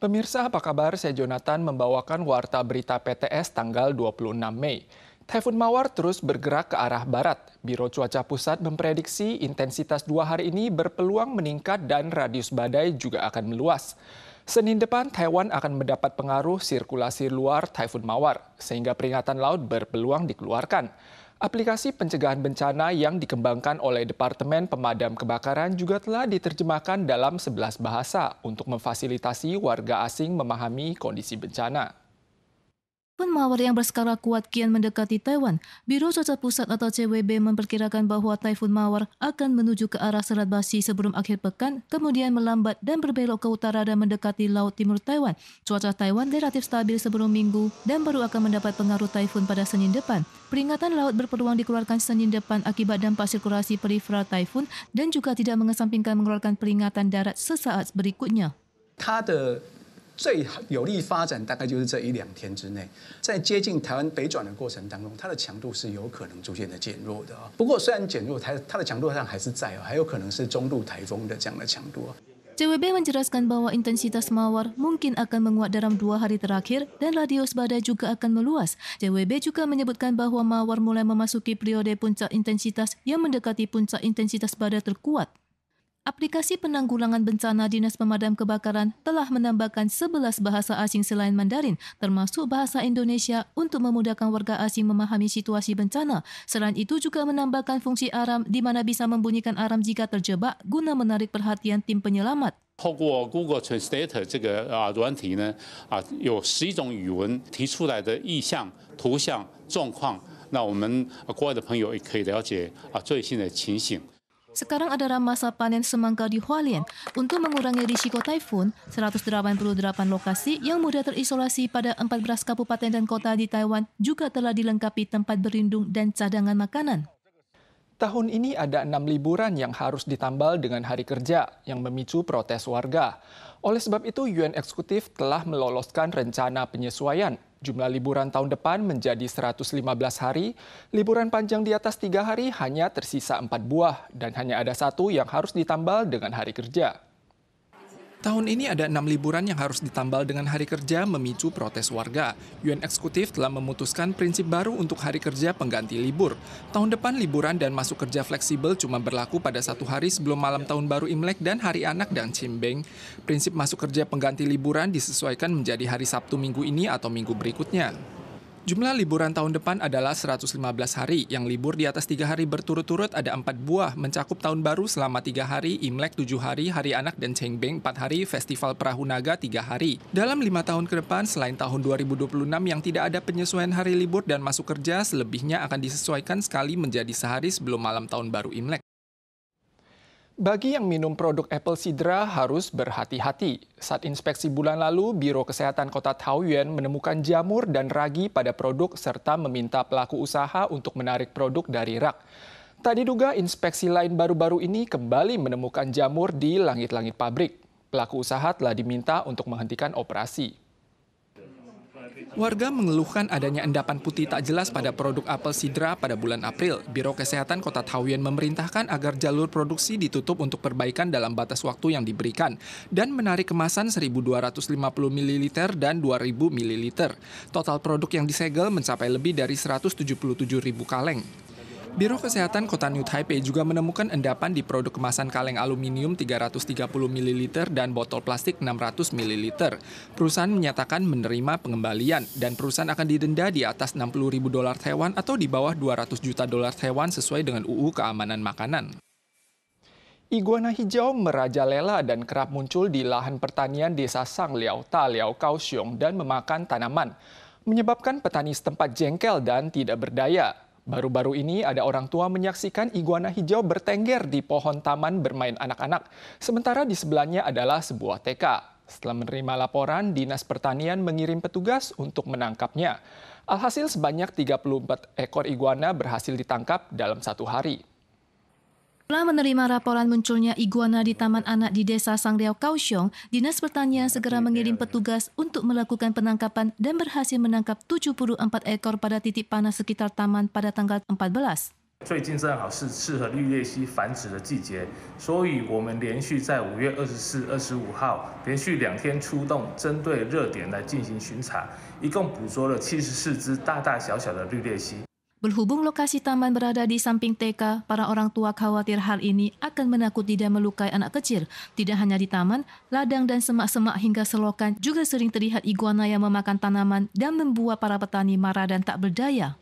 Pemirsa, apa kabar? Saya Jonathan membawakan warta berita PTS tanggal 26 Mei. Taifun Mawar terus bergerak ke arah barat. Biro Cuaca Pusat memprediksi intensitas dua hari ini berpeluang meningkat dan radius badai juga akan meluas. Senin depan, Taiwan akan mendapat pengaruh sirkulasi luar Taifun Mawar, sehingga peringatan laut berpeluang dikeluarkan. Aplikasi pencegahan bencana yang dikembangkan oleh Departemen Pemadam Kebakaran juga telah diterjemahkan dalam 11 bahasa untuk memfasilitasi warga asing memahami kondisi bencana. Mawar yang berskala kuat kian mendekati Taiwan. Biro Cuaca Pusat atau CWB memperkirakan bahwa Taifun Mawar akan menuju ke arah Selat Basi sebelum akhir pekan, kemudian melambat dan berbelok ke utara dan mendekati Laut Timur Taiwan. Cuaca Taiwan relatif stabil sebelum minggu dan baru akan mendapat pengaruh Taifun pada Senin depan. Peringatan laut berpeluang dikeluarkan Senin depan akibat dampak sirkulasi peripheral Taifun dan juga tidak mengesampingkan mengeluarkan peringatan darat sesaat berikutnya. 最有利发展大概就是这一两天之内，在接近台湾北转的过程当中，它的强度是有可能逐渐的减弱的啊。不过虽然减弱，台它的强度上还是在哦，还有可能是中度台风的这样的强度啊。JWB menjelaskan bahwa intensitas Mawar mungkin akan menguat dalam dua hari terakhir dan radius badai juga akan meluas. JWB juga menyebutkan bahwa Mawar mulai memasuki periode puncak intensitas yang mendekati puncak intensitas badai terkuat. aplikasi penanggulangan bencana Dinas Pemadam Kebakaran telah menambahkan 11 bahasa asing selain Mandarin, termasuk bahasa Indonesia untuk memudahkan warga asing memahami situasi bencana. Selain itu juga menambahkan fungsi aram di mana bisa membunyikan aram jika terjebak guna menarik perhatian tim penyelamat. Google sekarang adalah masa panen semangka di Hualien. Untuk mengurangi risiko taifun, 188 lokasi yang mudah terisolasi pada 14 kabupaten dan kota di Taiwan juga telah dilengkapi tempat berlindung dan cadangan makanan. Tahun ini ada enam liburan yang harus ditambal dengan hari kerja yang memicu protes warga. Oleh sebab itu, UN Eksekutif telah meloloskan rencana penyesuaian Jumlah liburan tahun depan menjadi 115 hari, liburan panjang di atas tiga hari hanya tersisa empat buah dan hanya ada satu yang harus ditambal dengan hari kerja. Tahun ini ada enam liburan yang harus ditambal dengan hari kerja memicu protes warga. UN Eksekutif telah memutuskan prinsip baru untuk hari kerja pengganti libur. Tahun depan liburan dan masuk kerja fleksibel cuma berlaku pada satu hari sebelum malam tahun baru Imlek dan Hari Anak dan Cimbeng. Prinsip masuk kerja pengganti liburan disesuaikan menjadi hari Sabtu minggu ini atau minggu berikutnya. Jumlah liburan tahun depan adalah 115 hari, yang libur di atas tiga hari berturut-turut ada empat buah, mencakup tahun baru selama tiga hari, Imlek tujuh hari, Hari Anak dan Cengbeng empat hari, Festival Perahu Naga tiga hari. Dalam lima tahun ke depan, selain tahun 2026 yang tidak ada penyesuaian hari libur dan masuk kerja, selebihnya akan disesuaikan sekali menjadi sehari sebelum malam tahun baru Imlek. Bagi yang minum produk apple sidra harus berhati-hati. Saat inspeksi bulan lalu, Biro Kesehatan Kota Taoyuan menemukan jamur dan ragi pada produk serta meminta pelaku usaha untuk menarik produk dari rak. Tak diduga inspeksi lain baru-baru ini kembali menemukan jamur di langit-langit pabrik. Pelaku usaha telah diminta untuk menghentikan operasi. Warga mengeluhkan adanya endapan putih tak jelas pada produk apel sidra pada bulan April. Biro Kesehatan Kota Tawian memerintahkan agar jalur produksi ditutup untuk perbaikan dalam batas waktu yang diberikan dan menarik kemasan 1.250 ml dan 2.000 ml. Total produk yang disegel mencapai lebih dari 177.000 kaleng. Biro Kesehatan Kota New Taipei juga menemukan endapan di produk kemasan kaleng aluminium 330 ml dan botol plastik 600 ml. Perusahaan menyatakan menerima pengembalian dan perusahaan akan didenda di atas 60 ribu dolar Taiwan atau di bawah 200 juta dolar Taiwan sesuai dengan UU Keamanan Makanan. Iguana hijau merajalela dan kerap muncul di lahan pertanian desa Sang Liao Ta Liao Kaohsiung dan memakan tanaman, menyebabkan petani setempat jengkel dan tidak berdaya. Baru-baru ini ada orang tua menyaksikan iguana hijau bertengger di pohon taman bermain anak-anak, sementara di sebelahnya adalah sebuah TK. Setelah menerima laporan, Dinas Pertanian mengirim petugas untuk menangkapnya. Alhasil sebanyak 34 ekor iguana berhasil ditangkap dalam satu hari. Setelah menerima laporan munculnya iguana di Taman Anak di Desa Sangriau Kaohsiung, Dinas Pertanian segera mengirim petugas untuk melakukan penangkapan dan berhasil menangkap 74 ekor pada titik panas sekitar taman pada tanggal 14. 最近正好是适合绿鬣蜥繁殖的季节，所以我们连续在五月二十四、二十五号连续两天出动，针对热点来进行巡查，一共捕捉了七十四只大大小小的绿鬣蜥。Berhubung lokasi taman berada di samping TK, para orang tua khawatir hal ini akan menakut tidak melukai anak kecil. Tidak hanya di taman, ladang dan semak-semak hingga selokan juga sering terlihat iguana yang memakan tanaman dan membuat para petani marah dan tak berdaya.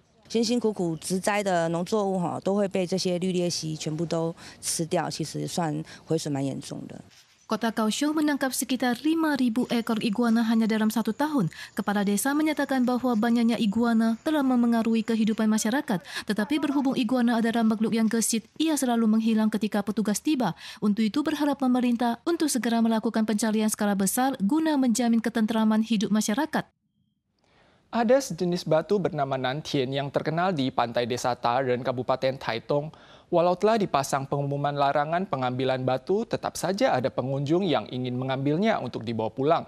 Kota Kaohsiung menangkap sekitar 5.000 ekor iguana hanya dalam satu tahun. Kepala desa menyatakan bahwa banyaknya iguana telah memengaruhi kehidupan masyarakat. Tetapi berhubung iguana adalah makhluk yang gesit, ia selalu menghilang ketika petugas tiba. Untuk itu berharap pemerintah untuk segera melakukan pencarian skala besar guna menjamin ketentraman hidup masyarakat. Ada sejenis batu bernama Nantian yang terkenal di pantai desa Taren, Kabupaten Taitung. Walau telah dipasang pengumuman larangan pengambilan batu, tetap saja ada pengunjung yang ingin mengambilnya untuk dibawa pulang.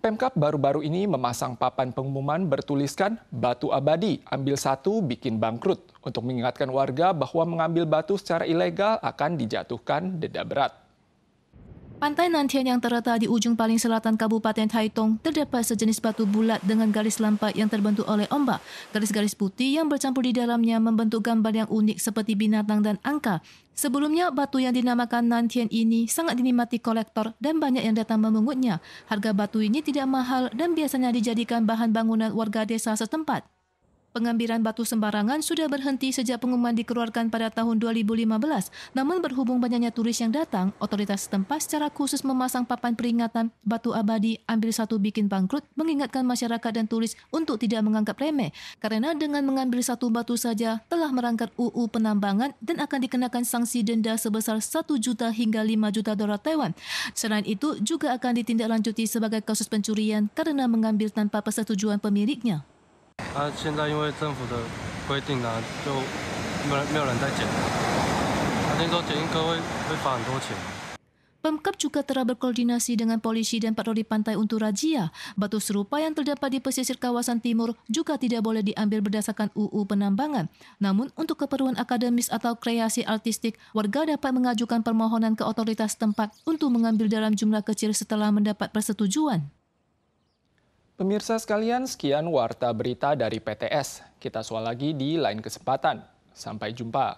Pemkap baru-baru ini memasang papan pengumuman bertuliskan batu abadi, ambil satu bikin bangkrut untuk mengingatkan warga bahwa mengambil batu secara ilegal akan dijatuhkan denda berat. Pantai Nantian yang terletak di ujung paling selatan Kabupaten Taitung terdapat sejenis batu bulat dengan garis lampat yang terbentuk oleh ombak. Garis-garis putih yang bercampur di dalamnya membentuk gambar yang unik seperti binatang dan angka. Sebelumnya, batu yang dinamakan Nantian ini sangat dinikmati kolektor dan banyak yang datang memungutnya. Harga batu ini tidak mahal dan biasanya dijadikan bahan bangunan warga desa setempat. Pengambilan batu sembarangan sudah berhenti sejak pengumuman dikeluarkan pada tahun 2015. Namun berhubung banyaknya turis yang datang, otoritas setempat secara khusus memasang papan peringatan batu abadi ambil satu bikin bangkrut mengingatkan masyarakat dan turis untuk tidak menganggap remeh. Karena dengan mengambil satu batu saja telah merangkat UU penambangan dan akan dikenakan sanksi denda sebesar 1 juta hingga 5 juta dolar Taiwan. Selain itu juga akan ditindaklanjuti sebagai kasus pencurian karena mengambil tanpa persetujuan pemiliknya. 啊，现在因为政府的规定啊，就没人没有人在捡。啊，听说捡一颗会会罚很多钱。Pemkap juga telah berkoordinasi dengan polisi dan patroli pantai untuk razia. Batu serupa yang terdapat di pesisir kawasan timur juga tidak boleh diambil berdasarkan UU penambangan. Namun untuk keperluan akademis atau kreasi artistik, warga dapat mengajukan permohonan ke otoritas tempat untuk mengambil dalam jumlah kecil setelah mendapat persetujuan. Pemirsa sekalian, sekian warta berita dari PTS. Kita soal lagi di lain kesempatan. Sampai jumpa.